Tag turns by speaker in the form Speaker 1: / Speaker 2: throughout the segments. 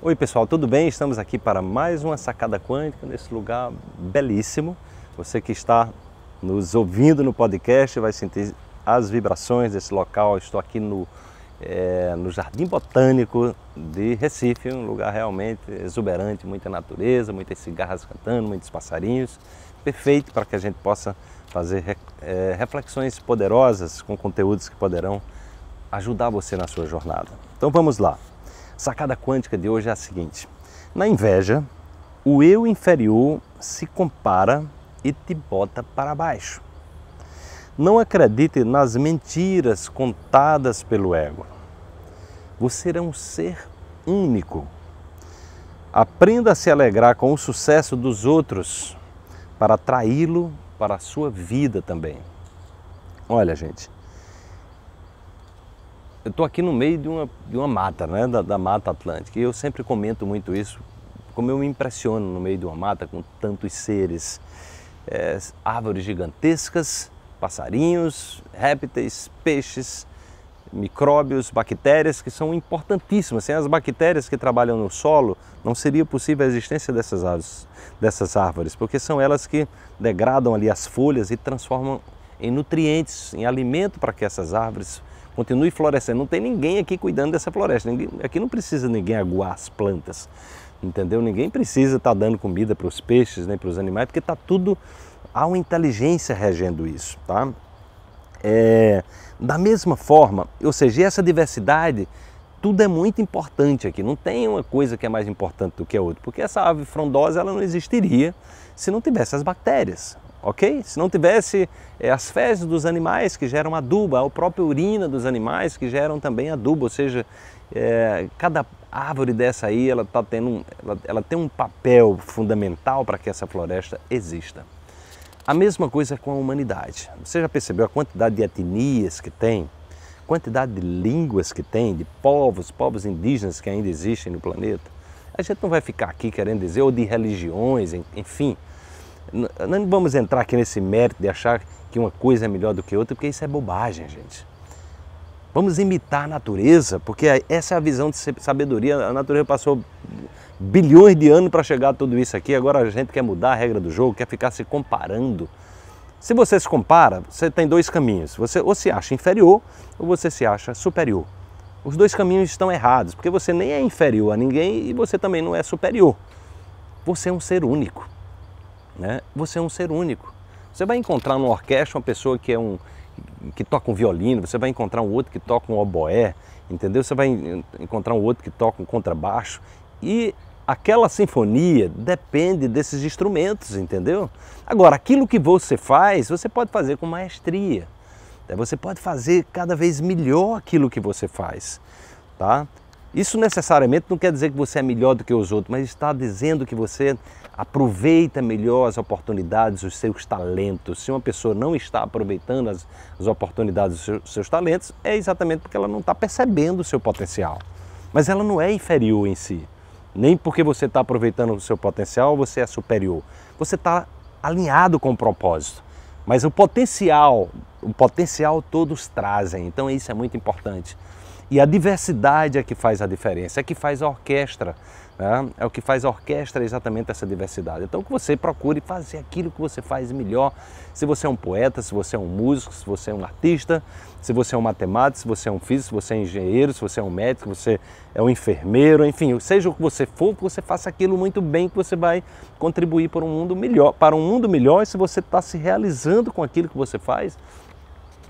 Speaker 1: Oi pessoal, tudo bem? Estamos aqui para mais uma sacada quântica nesse lugar belíssimo. Você que está nos ouvindo no podcast vai sentir as vibrações desse local. estou aqui no, é, no Jardim Botânico de Recife, um lugar realmente exuberante, muita natureza, muitas cigarras cantando, muitos passarinhos, perfeito para que a gente possa fazer é, reflexões poderosas com conteúdos que poderão ajudar você na sua jornada. Então vamos lá. Sacada quântica de hoje é a seguinte: na inveja, o eu inferior se compara e te bota para baixo. Não acredite nas mentiras contadas pelo ego. Você é um ser único. Aprenda a se alegrar com o sucesso dos outros para atraí-lo para a sua vida também. Olha, gente, eu estou aqui no meio de uma, de uma mata, né, da, da, Mata Atlântica, e eu sempre comento muito isso, como eu me impressiono no meio de uma mata com tantos seres, é, árvores gigantescas, passarinhos, répteis, peixes, micróbios, bactérias que são importantíssimas. Sem as bactérias que trabalham no solo, não seria possível a existência dessas, dessas árvores, porque são elas que degradam ali as folhas e transformam em nutrientes, em alimento para que essas árvores continue florescendo. Não tem ninguém aqui cuidando dessa floresta. Ninguém, aqui não precisa ninguém aguar as plantas, entendeu? Ninguém precisa estar tá dando comida para os peixes nem né, para os animais, porque está tudo há uma inteligência regendo isso, tá? É, da mesma forma, ou seja, essa diversidade tudo é muito importante aqui, não tem uma coisa que é mais importante do que a outra, porque essa ave frondosa ela não existiria se não tivesse as bactérias, ok? Se não tivesse é, as fezes dos animais que geram adubo, a própria urina dos animais que geram também adubo, ou seja, é, cada árvore dessa aí ela, tá tendo um, ela, ela tem um papel fundamental para que essa floresta exista. A mesma coisa com a humanidade. Você já percebeu a quantidade de etnias que tem? Quantidade de línguas que tem, de povos, povos indígenas que ainda existem no planeta? A gente não vai ficar aqui querendo dizer, ou de religiões, enfim. Não vamos entrar aqui nesse mérito de achar que uma coisa é melhor do que outra, porque isso é bobagem, gente. Vamos imitar a natureza, porque essa é a visão de sabedoria. A natureza passou bilhões de anos para chegar a tudo isso aqui. Agora a gente quer mudar a regra do jogo, quer ficar se comparando. Se você se compara, você tem dois caminhos. Você ou se acha inferior ou você se acha superior. Os dois caminhos estão errados, porque você nem é inferior a ninguém e você também não é superior. Você é um ser único né? Você é um ser único. Você vai encontrar numa orquestra uma pessoa que é um que toca um violino, você vai encontrar um outro que toca um oboé, entendeu? Você vai encontrar um outro que toca um contrabaixo e aquela sinfonia depende desses instrumentos, entendeu? Agora, aquilo que você faz, você pode fazer com maestria. Né? Você pode fazer cada vez melhor aquilo que você faz, tá? Isso necessariamente não quer dizer que você é melhor do que os outros, mas está dizendo que você aproveita melhor as oportunidades, os seus talentos. Se uma pessoa não está aproveitando as, as oportunidades, os seus talentos, é exatamente porque ela não está percebendo o seu potencial. Mas ela não é inferior em si. Nem porque você está aproveitando o seu potencial você é superior. Você está alinhado com o propósito. Mas o potencial, o potencial todos trazem. Então isso é muito importante. E a diversidade é que faz a diferença, é que faz a orquestra. Né? É o que faz a orquestra exatamente essa diversidade. Então que você procure fazer aquilo que você faz melhor. Se você é um poeta, se você é um músico, se você é um artista, se você é um matemático, se você é um físico, se você é engenheiro, se você é um médico, se você é um enfermeiro, enfim, seja o que você for, que você faça aquilo muito bem, que você vai contribuir para um mundo melhor, para um mundo melhor. E se você está se realizando com aquilo que você faz,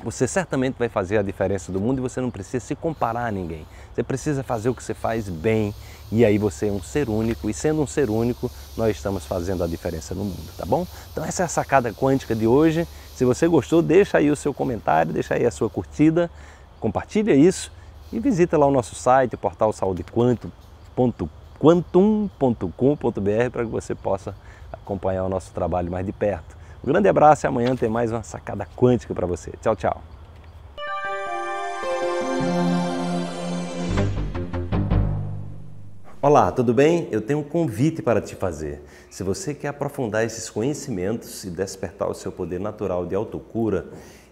Speaker 1: você certamente vai fazer a diferença do mundo e você não precisa se comparar a ninguém. Você precisa fazer o que você faz bem e aí você é um ser único e sendo um ser único, nós estamos fazendo a diferença no mundo, tá bom? Então essa é a sacada quântica de hoje. Se você gostou, deixa aí o seu comentário, deixa aí a sua curtida, compartilha isso e visita lá o nosso site, o portal saudequantum.com.br para que você possa acompanhar o nosso trabalho mais de perto. Um grande abraço e amanhã tem mais uma sacada quântica para você. Tchau, tchau. Olá, tudo bem? Eu tenho um convite para te fazer. Se você quer aprofundar esses conhecimentos e despertar o seu poder natural de autocura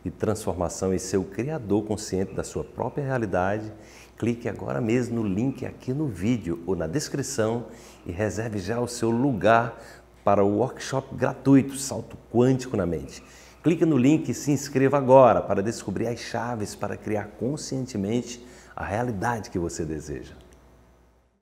Speaker 1: e transformação e ser o criador consciente da sua própria realidade, clique agora mesmo no link aqui no vídeo ou na descrição e reserve já o seu lugar para o workshop gratuito Salto Quântico na Mente. Clique no link e se inscreva agora para descobrir as chaves para criar conscientemente a realidade que você deseja.